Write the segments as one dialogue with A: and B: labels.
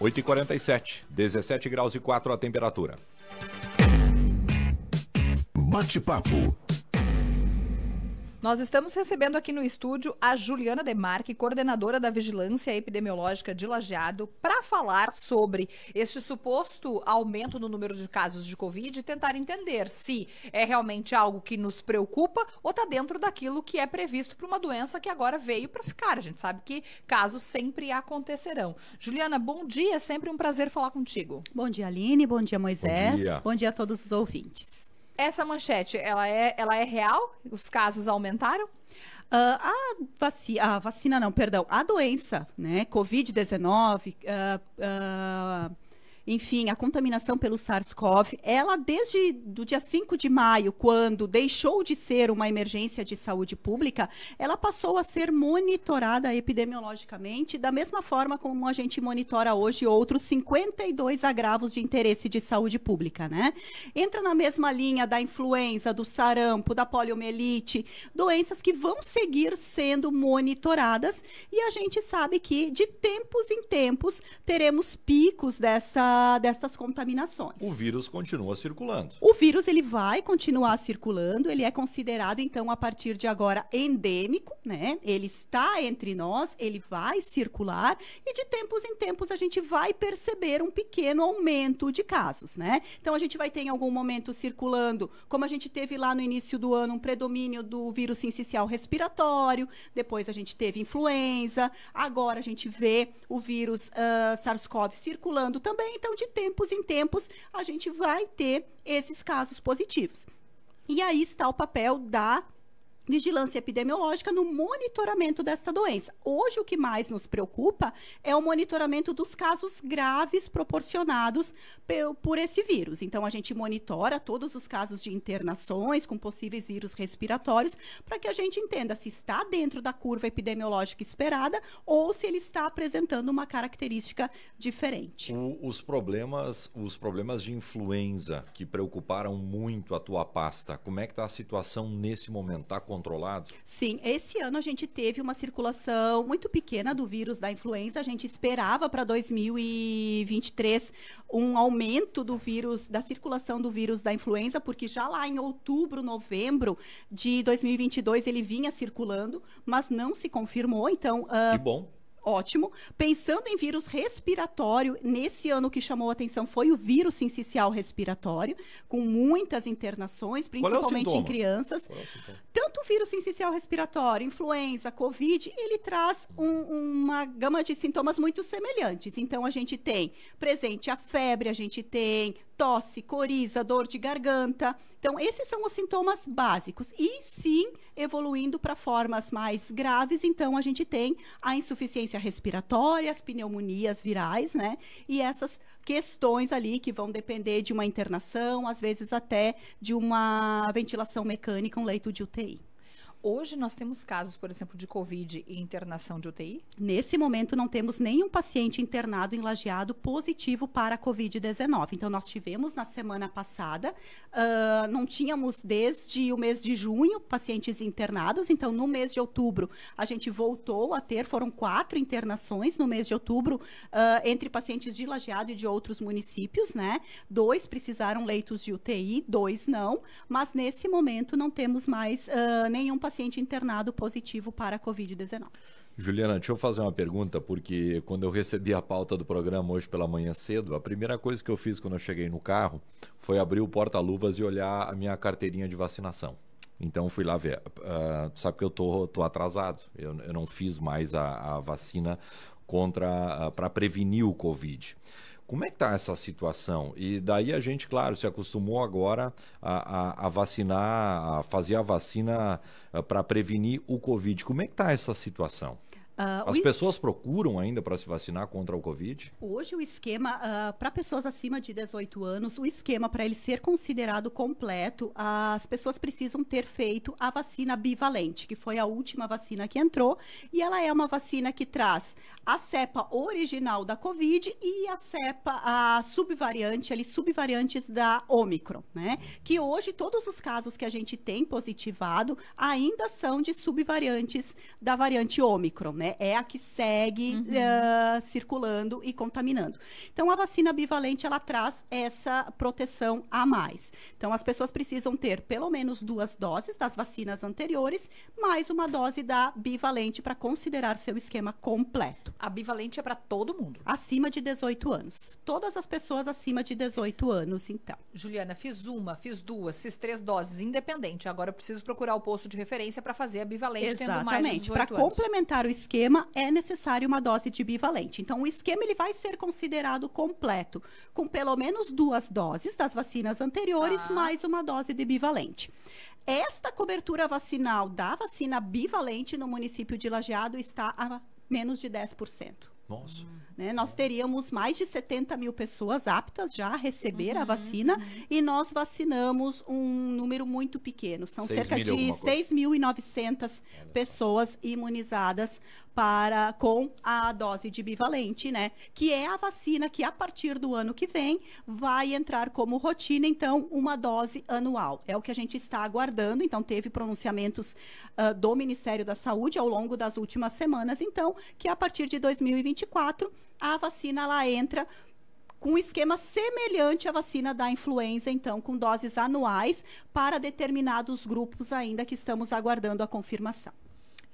A: 8h47, 17 graus e 4 a temperatura. Bate-papo
B: nós estamos recebendo aqui no estúdio a Juliana Demarque, coordenadora da Vigilância Epidemiológica de Lajeado, para falar sobre este suposto aumento no número de casos de Covid e tentar entender se é realmente algo que nos preocupa ou está dentro daquilo que é previsto para uma doença que agora veio para ficar. A gente sabe que casos sempre acontecerão. Juliana, bom dia, é sempre um prazer falar contigo. Bom dia,
C: Aline, bom dia, Moisés. Bom dia, bom dia a todos os
B: ouvintes. Essa manchete, ela é, ela é real? Os casos aumentaram?
C: Uh, a, vaci a vacina, não, perdão, a doença, né? Covid-19, uh, ah, uh, ah, enfim, a contaminação pelo SARS-CoV, ela desde do dia 5 de maio, quando deixou de ser uma emergência de saúde pública, ela passou a ser monitorada epidemiologicamente, da mesma forma como a gente monitora hoje outros 52 agravos de interesse de saúde pública, né? Entra na mesma linha da influenza, do sarampo, da poliomielite, doenças que vão seguir sendo monitoradas e a gente sabe que de tempos em tempos teremos picos dessa dessas destas contaminações. O
A: vírus continua circulando. O
C: vírus ele vai continuar circulando, ele é considerado então a partir de agora endêmico, né? Ele está entre nós, ele vai circular e de tempos em tempos a gente vai perceber um pequeno aumento de casos, né? Então a gente vai ter em algum momento circulando, como a gente teve lá no início do ano, um predomínio do vírus sincicial respiratório, depois a gente teve influenza, agora a gente vê o vírus uh, SARS-CoV circulando também, então, de tempos em tempos, a gente vai ter esses casos positivos. E aí está o papel da vigilância epidemiológica no monitoramento dessa doença. Hoje, o que mais nos preocupa é o monitoramento dos casos graves proporcionados por esse vírus. Então, a gente monitora todos os casos de internações com possíveis vírus respiratórios para que a gente entenda se está dentro da curva epidemiológica esperada ou se ele está apresentando uma característica
A: diferente. O, os problemas, os problemas de influenza que preocuparam muito a tua pasta, como é que está a situação nesse momento? Está controlados? Sim, esse
C: ano a gente teve uma circulação muito pequena do vírus da influenza. A gente esperava para 2023 um aumento do vírus, da circulação do vírus da influenza, porque já lá em outubro, novembro de 2022 ele vinha circulando, mas não se confirmou. Então, uh, que bom ótimo. Pensando em vírus respiratório, nesse ano que chamou atenção foi o vírus sincicial respiratório, com muitas internações, é principalmente é em crianças. É Tanto o vírus sincicial respiratório, influenza, covid, ele traz um, uma gama de sintomas muito semelhantes. Então a gente tem presente a febre, a gente tem tosse, coriza, dor de garganta. Então, esses são os sintomas básicos. E sim, evoluindo para formas mais graves, então a gente tem a insuficiência respiratória, as pneumonias virais, né? E essas questões ali que vão depender de uma internação, às vezes até de uma ventilação mecânica, um leito de UTI. Hoje nós temos casos, por exemplo, de Covid e internação de UTI? Nesse momento não temos nenhum paciente internado em lajeado positivo para Covid-19. Então nós tivemos na semana passada, uh, não tínhamos desde o mês de junho pacientes internados, então no mês de outubro a gente voltou a ter, foram quatro internações no mês de outubro uh, entre pacientes de lajeado e de outros municípios, né? Dois precisaram leitos de UTI, dois não, mas nesse momento não temos mais uh, nenhum paciente paciente internado positivo para Covid-19.
A: Juliana, deixa eu fazer uma pergunta, porque quando eu recebi a pauta do programa hoje pela manhã cedo, a primeira coisa que eu fiz quando eu cheguei no carro foi abrir o porta-luvas e olhar a minha carteirinha de vacinação. Então fui lá ver. Uh, sabe que eu tô, tô atrasado. Eu, eu não fiz mais a, a vacina contra uh, ah, para prevenir o Covid. Como é que está essa situação? E daí a gente, claro, se acostumou agora a, a, a vacinar, a fazer a vacina eh, para prevenir o Covid. Como é que está essa situação?
B: Uh, As pessoas
A: procuram ainda para se vacinar contra o Covid?
C: Hoje o esquema, uh, ah, para pessoas acima de 18 anos, o esquema para ele ser considerado completo, uh, as pessoas precisam ter feito a vacina bivalente, que foi a última vacina que entrou, e ela é uma vacina que traz a cepa original da Covid e a cepa, a subvariante, ali, subvariantes da Omicron, né? Que hoje todos os casos que a gente tem positivado ainda são de subvariantes da variante Omicron, né? né? É a que segue uhum. uh, circulando e contaminando. Então, a vacina bivalente, ela traz essa proteção a mais. Então, as pessoas precisam ter pelo menos duas doses das vacinas anteriores, mais uma dose da bivalente para considerar seu esquema completo. A bivalente é para todo mundo? Acima de 18 anos. Todas as pessoas acima de 18 anos, então.
B: Juliana, fiz uma, fiz duas, fiz três doses, independente. Agora eu preciso procurar o posto de referência para fazer a bivalente, Exatamente, tendo mais de 18 anos. Exatamente, para
C: complementar o esquema esquema, é necessário uma dose de bivalente. Então, o esquema ele vai ser considerado completo, com pelo menos duas doses das vacinas anteriores, ah. mais uma dose de bivalente. Esta cobertura vacinal da vacina bivalente no município de Lajeado está a menos de 10%. Nossa. Né? Nós teríamos mais de 70 mil pessoas aptas já a receber uhum, a vacina uhum. e nós vacinamos um número muito pequeno. São cerca mil de 6.900 pessoas imunizadas para com a dose de bivalente, né? Que é a vacina que a partir do ano que vem vai entrar como rotina, então uma dose anual. É o que a gente está aguardando. Então teve pronunciamentos uh, do Ministério da Saúde ao longo das últimas semanas, então que a partir de 2024 a vacina lá entra com um esquema semelhante à vacina da influenza, então, com doses anuais para determinados grupos ainda que estamos aguardando a confirmação.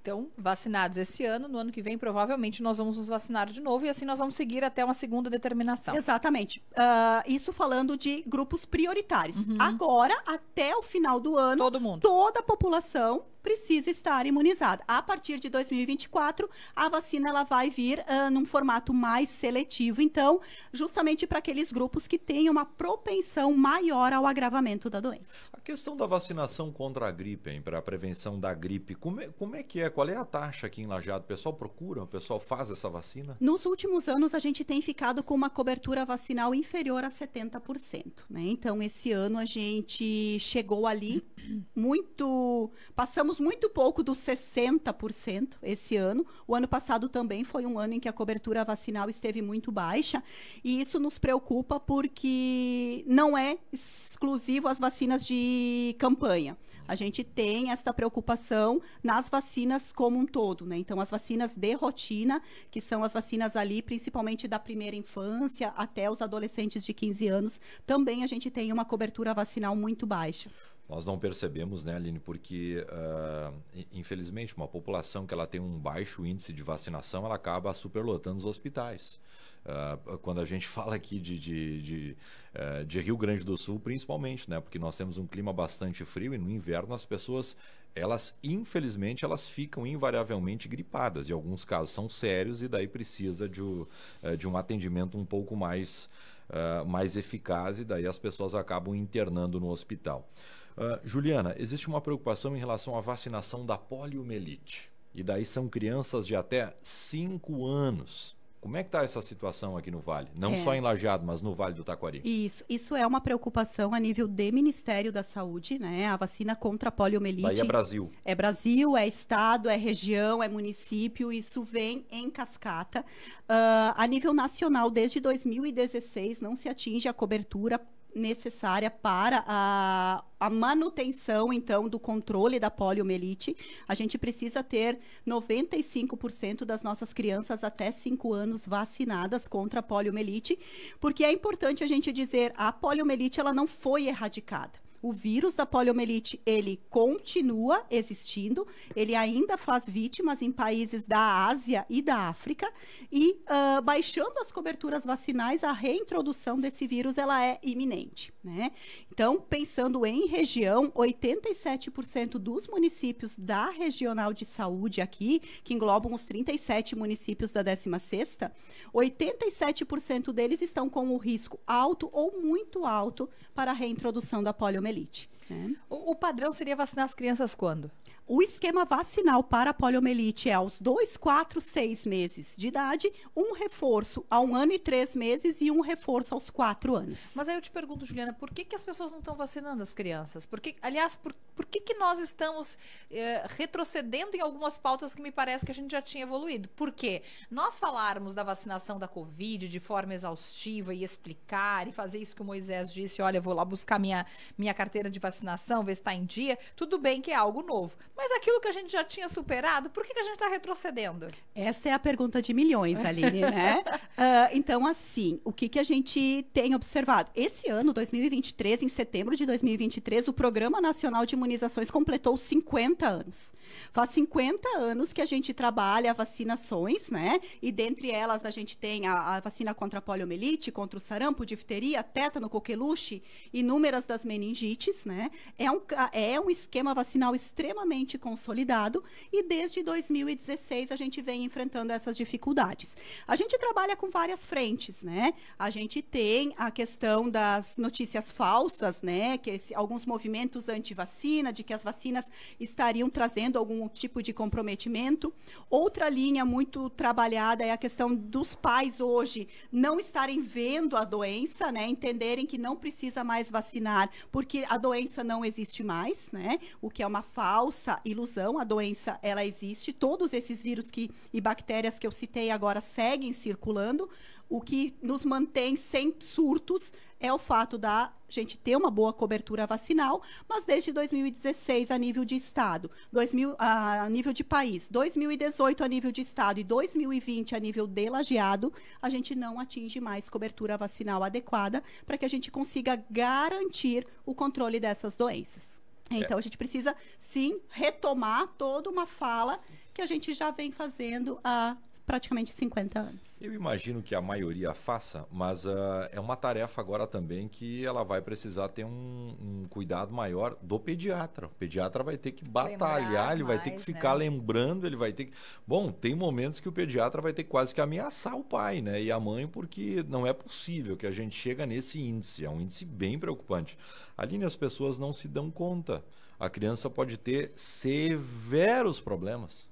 B: Então, vacinados esse ano, no ano que vem, provavelmente nós vamos nos vacinar de novo e assim nós vamos seguir até uma segunda determinação. Exatamente. Uh, isso falando de grupos prioritários. Uhum. Agora,
C: até o final do ano, Todo mundo. toda a população precisa estar imunizada. A partir de 2024, a vacina ela vai vir uh, num formato mais seletivo, então, justamente para aqueles grupos que têm uma propensão maior ao agravamento da
A: doença. A questão da vacinação contra a gripe, para a prevenção da gripe, como é, como é que é? Qual é a taxa aqui em Lajado? O pessoal procura? O pessoal faz essa vacina?
C: Nos últimos anos, a gente tem ficado com uma cobertura vacinal inferior a 70%. Né? Então, esse ano a gente chegou ali muito. Passamos muito pouco dos 60% esse ano. O ano passado também foi um ano em que a cobertura vacinal esteve muito baixa. E isso nos preocupa porque não é exclusivo as vacinas de campanha. A gente tem esta preocupação nas vacinas como um todo, né? Então, as vacinas de rotina, que são as vacinas ali, principalmente da primeira infância até os adolescentes de 15 anos, também a gente tem uma cobertura vacinal muito baixa.
A: Nós não percebemos, né, Aline, porque uh, infelizmente uma população que ela tem um baixo índice de vacinação, ela acaba superlotando os hospitais. Uh, quando a gente fala aqui de, de, de, uh, de, Rio Grande do Sul, principalmente, né, porque nós temos um clima bastante frio e no inverno as pessoas, elas infelizmente, elas ficam invariavelmente gripadas. E alguns casos são sérios e daí precisa de, eh, de um atendimento um pouco mais, ah, mais eficaz e daí as pessoas acabam internando no hospital. Ah, Juliana, existe uma preocupação em relação à vacinação da poliomielite. E daí são crianças de até 5 anos. Como é que está essa situação aqui no Vale? Não é. só em Lajeado, mas no Vale do Taquari.
C: Isso, isso é uma preocupação a nível de Ministério da Saúde, né? A vacina contra a poliomielite. Aí é Brasil. É Brasil, é estado, é região, é município, isso vem em cascata. Uh, a nível nacional, desde 2016, não se atinge a cobertura necessária para a, a, manutenção, então, do controle da poliomielite. A gente precisa ter 95% das nossas crianças até 5 anos vacinadas contra a poliomielite, porque é importante a gente dizer, a poliomielite, ela não foi erradicada o vírus da poliomielite, ele continua existindo, ele ainda faz vítimas em países da Ásia e da África, e uh, baixando as coberturas vacinais, a reintrodução desse vírus, ela é iminente, né? Então, pensando em região, 87% dos municípios da Regional de Saúde aqui, que englobam os 37 municípios da 16ª, 87% deles estão com o risco alto ou muito alto para a reintrodução da poliomielite poliomielite. Né? O, o padrão seria vacinar as crianças quando? O esquema vacinal para a poliomielite é aos 2, 4, 6 meses de idade, um reforço a um ano e três
B: meses e um reforço
C: aos quatro anos.
B: Mas aí eu te pergunto, Juliana, por que, que as pessoas não estão vacinando as crianças? Por que, aliás, por, por que, que nós estamos eh, retrocedendo em algumas pautas que me parece que a gente já tinha evoluído? Por quê? Nós falarmos da vacinação da Covid de forma exaustiva e explicar e fazer isso que o Moisés disse, olha, vou lá buscar minha, minha carteira de vacinação, ver se está em dia, tudo bem que é algo novo. Mas aquilo que a gente já tinha superado, por que, que a gente está retrocedendo?
C: Essa é a pergunta de milhões, Aline, né?
B: uh, então,
C: assim, o que, que a gente tem observado? Esse ano, 2023, em setembro de 2023, o Programa Nacional de Imunizações completou 50 anos. Faz 50 anos que a gente trabalha vacinações, né? E dentre elas a gente tem a, a vacina contra a poliomielite, contra o sarampo, difteria, tétano, coqueluche, inúmeras das meningites, né? É um, é um esquema vacinal extremamente consolidado e desde 2016 a gente vem enfrentando essas dificuldades. A gente trabalha com várias frentes, né? A gente tem a questão das notícias falsas, né? Que esse, alguns movimentos anti-vacina, de que as vacinas estariam trazendo algum tipo de comprometimento. Outra linha muito trabalhada é a questão dos pais hoje não estarem vendo a doença, né? Entenderem que não precisa mais vacinar porque a doença não existe mais, né? O que é uma falsa ilusão, a doença ela existe, todos esses vírus que, e bactérias que eu citei agora seguem circulando. O que nos mantém sem surtos é o fato da gente ter uma boa cobertura vacinal, mas desde 2016 a nível de estado, 2000, a nível de país, 2018 a nível de estado e 2020 a nível de lajeado, a gente não atinge mais cobertura vacinal adequada para que a gente consiga garantir o controle dessas doenças. É. Então, a gente precisa, sim, retomar toda uma fala que a gente já vem fazendo há praticamente 50 anos. Eu
A: imagino que a maioria faça, mas uh, é uma tarefa agora também que ela vai precisar ter um, um cuidado maior do pediatra. O pediatra vai ter que batalhar, ele vai ter que ficar né? lembrando, ele vai ter que. Bom, tem momentos que o pediatra vai ter quase que ameaçar o pai, né? E a mãe, porque não é possível que a gente chega nesse índice. É um índice bem preocupante. Aline, as pessoas não se dão conta. A criança pode ter severos problemas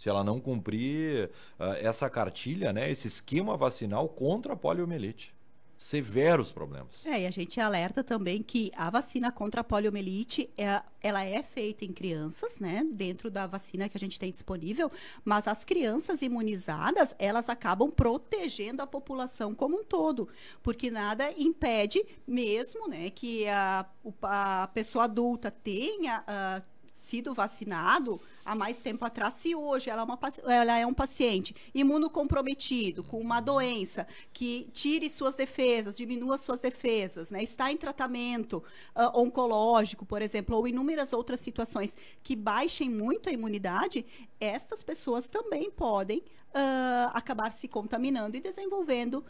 A: se ela não cumprir uh, essa cartilha, né, esse esquema vacinal contra a poliomielite severos problemas.
C: É, e a gente alerta também que a vacina contra a poliomielite, é, ela é feita em crianças, né? Dentro da vacina que a gente tem disponível, mas as crianças imunizadas, elas acabam protegendo a população como um todo, porque nada impede mesmo, né, que a, a pessoa adulta tenha... Ah, sido vacinado há mais tempo atrás, se hoje ela é, uma, ela é um paciente imunocomprometido, com uma doença que tire suas defesas, diminua suas defesas, né, está em tratamento uh, oncológico, por exemplo, ou inúmeras outras situações que baixem muito a imunidade, estas pessoas também podem uh, acabar se contaminando e desenvolvendo uh,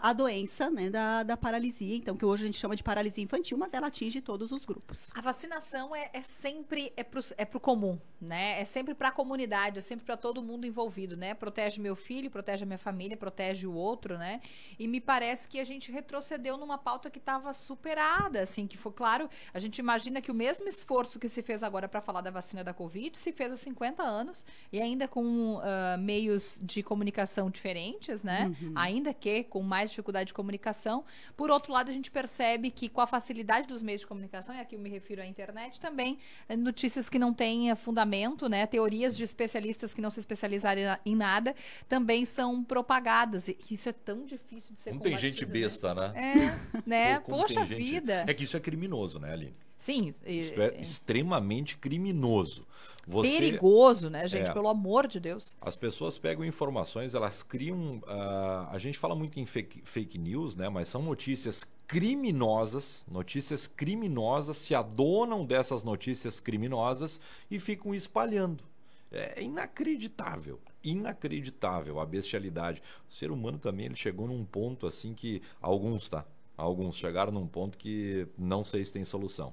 C: a doença né, da, da, paralisia, então que hoje a gente chama de paralisia infantil, mas ela atinge
B: todos os grupos. A vacinação é, é sempre é o é pro comum, né? É sempre para a comunidade, é sempre para todo mundo envolvido, né? Protege meu filho, protege a minha família, protege o outro, né? E me parece que a gente retrocedeu numa pauta que estava superada, assim, que foi claro, a gente imagina que o mesmo esforço que se fez agora para falar da vacina da Covid se fez há 50 anos e ainda com uh, meios de comunicação diferentes, né? Uhum. Ainda que com mais dificuldade de comunicação. Por outro lado, a gente percebe que com a facilidade dos meios de comunicação, e aqui eu me refiro à internet também, eh, notícias que não têm eh, fundamento, né? Teorias de especialistas que não se especializarem em nada também são propagadas. E isso é tão difícil de ser Não tem gente né?
A: besta, né? né?
B: É, né? Poxa gente... vida. É
A: que isso é criminoso, né, Aline?
B: Sim. Isto é,
A: é extremamente criminoso. Você, perigoso, né, gente? É, Pelo
B: amor de Deus.
A: As pessoas pegam informações, elas criam. Uh, a gente fala muito em fake, fake, news, né? Mas são notícias criminosas, notícias criminosas, se adonam dessas notícias criminosas e ficam espalhando. É, é inacreditável, inacreditável a bestialidade. O ser humano também ele chegou num ponto assim que alguns tá, alguns chegaram num ponto que não sei se tem solução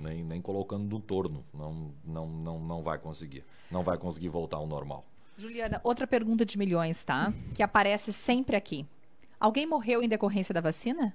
A: nem, nem colocando do torno, não, não, não, não vai conseguir, não vai conseguir voltar ao normal.
B: Juliana, outra pergunta de milhões, tá? Que aparece sempre aqui. Alguém morreu em decorrência da vacina?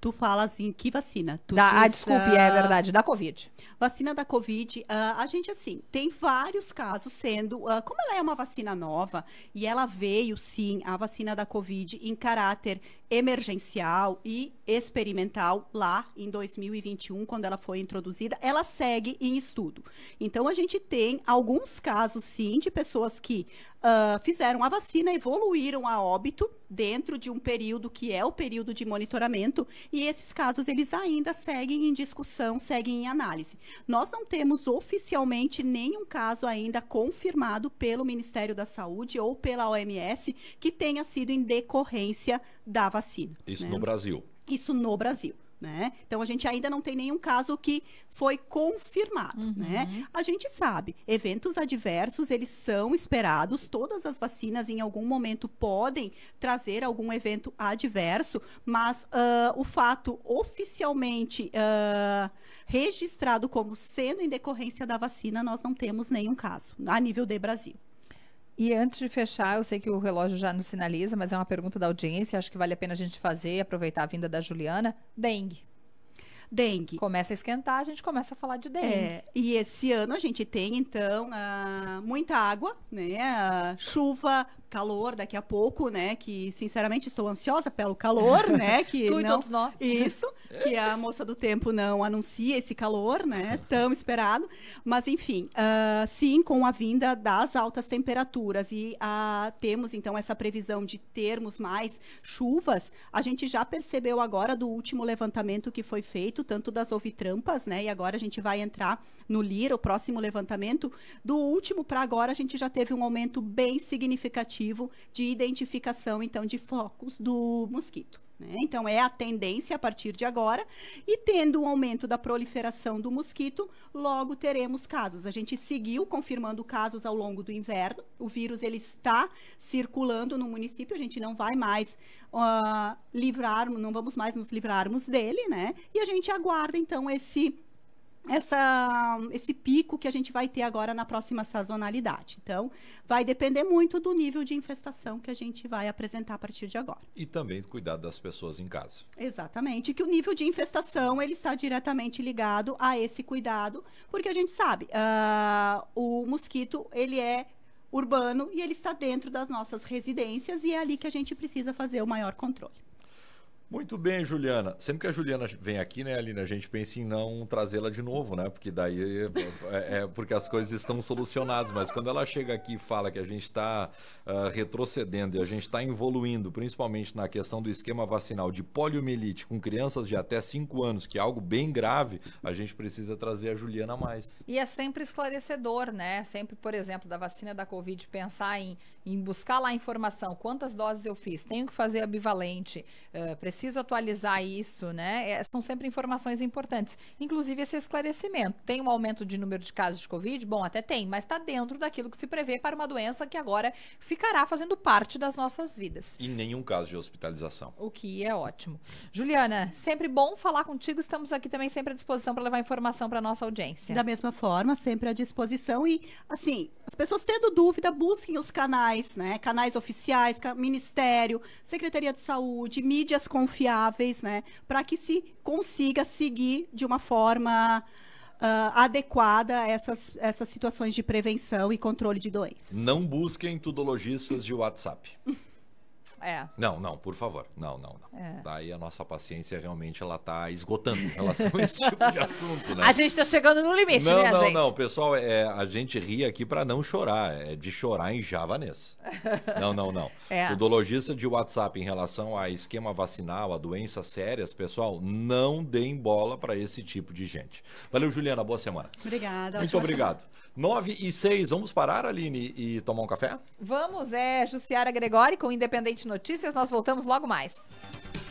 B: Tu fala assim, que vacina? Tu da, ah, diz,
C: ah, desculpe, é ah, verdade, da Covid. Vacina da Covid, uh, a gente, assim, tem vários casos sendo. Uh, como ela é uma vacina nova e ela veio, sim, a vacina da Covid em caráter emergencial e experimental lá em 2021, quando ela foi introduzida, ela segue em estudo. Então, a gente tem alguns casos, sim, de pessoas que uh, fizeram a vacina, evoluíram a óbito dentro de um período que é o período de monitoramento, e esses casos, eles ainda seguem em discussão, seguem em análise. Nós não temos oficialmente nenhum caso ainda confirmado pelo Ministério da Saúde ou pela OMS que tenha sido em decorrência da vacina. Isso né? no Brasil. Isso no Brasil. Né? Então a gente ainda não tem nenhum caso que foi confirmado, uhum. né? A gente sabe, eventos adversos eles são esperados, todas as vacinas em algum momento podem trazer algum evento adverso, mas uh, o fato oficialmente
B: uh,
C: registrado como sendo em decorrência da vacina, nós não temos nenhum caso
B: a nível de Brasil. E antes de fechar, eu sei que o relógio já nos sinaliza, mas é uma pergunta da audiência, acho que vale a pena a gente fazer, aproveitar a vinda da Juliana. Dengue dengue. Começa a esquentar, a gente começa a falar de dengue. É,
C: e esse ano a gente tem, então, uh, muita água, né? Uh, chuva, calor daqui a pouco, né? Que, sinceramente, estou ansiosa pelo calor, né? Que tu não... e todos nós. Isso, que a moça do tempo não anuncia esse calor, né? Tão esperado. Mas, enfim, uh, sim, com a vinda das altas temperaturas e ah, temos, então, essa previsão de termos mais chuvas, a gente já percebeu agora do último levantamento que foi feito, tanto das ovitrampas, né? E agora a gente vai entrar no LIR, o próximo levantamento. Do último para agora, a gente já teve um aumento bem significativo de identificação, então, de focos do mosquito. Né? Então, é a tendência a partir de agora. E tendo o um aumento da proliferação do mosquito, logo teremos casos. A gente seguiu confirmando casos ao longo do inverno. O vírus ele está circulando no município, a gente não vai mais uh, livrar, não vamos mais nos livrarmos dele, né? E a gente aguarda, então, esse essa, esse pico que a gente vai ter agora na próxima sazonalidade. Então, vai depender muito do nível de infestação que a gente vai apresentar a partir de agora.
A: E também do cuidado das pessoas em casa.
C: Exatamente, que o nível de infestação ele está diretamente ligado a esse cuidado, porque a gente sabe, uh, o mosquito ele é urbano e ele está dentro das nossas residências e é ali que a gente precisa fazer o maior controle.
A: Muito bem, Juliana. Sempre que a Juliana vem aqui, né, Aline, a gente pensa em não trazê-la de novo, né? Porque daí é, é, porque as coisas estão solucionadas. Mas quando ela chega aqui e fala que a gente está uh, ah, retrocedendo e a gente está evoluindo, principalmente na questão do esquema vacinal de poliomielite com crianças de até 5 anos, que é algo bem grave, a gente precisa trazer a Juliana mais.
B: E é sempre esclarecedor, né? Sempre, por exemplo, da vacina da Covid, pensar em em buscar lá a informação, quantas doses eu fiz, tenho que fazer a bivalente, uh, eh, preciso atualizar isso, né? É, são sempre informações importantes. Inclusive esse esclarecimento. Tem um aumento de número de casos de Covid? Bom, até tem, mas está dentro daquilo que se prevê para uma doença que agora ficará fazendo parte das nossas vidas.
A: E nenhum caso de hospitalização.
B: O que é ótimo. Juliana, sempre bom falar contigo. Estamos aqui também sempre à disposição para levar informação para nossa audiência. Da
C: mesma forma, sempre à disposição. E, assim, as pessoas tendo dúvida, busquem os canais canais, né? Canais oficiais, Ministério, Secretaria de Saúde, mídias confiáveis, né? Para que se consiga seguir de uma forma Uh, adequada essas, essas situações de prevenção e controle de doenças.
A: Não busquem tudologistas de WhatsApp. É. Não, não, por favor. Não, não, não. É. Daí a nossa paciência realmente ela tá esgotando em relação a esse tipo de assunto, né? A gente
B: está chegando no limite, não, né, não, gente? Não,
A: não, pessoal, é, a gente ri aqui para não chorar, é de chorar em javanês. não, não, não. É. Tudologista de WhatsApp em relação a esquema vacinal, a doenças sérias, pessoal, não deem bola para esse tipo de gente. Valeu, Juliana, boa semana.
B: Obrigada. Muito obrigado.
A: Semana. 9 e 6, vamos parar, Aline, e tomar um café?
B: Vamos, é Jussiara Gregori com Independente no notícias, nós voltamos logo mais.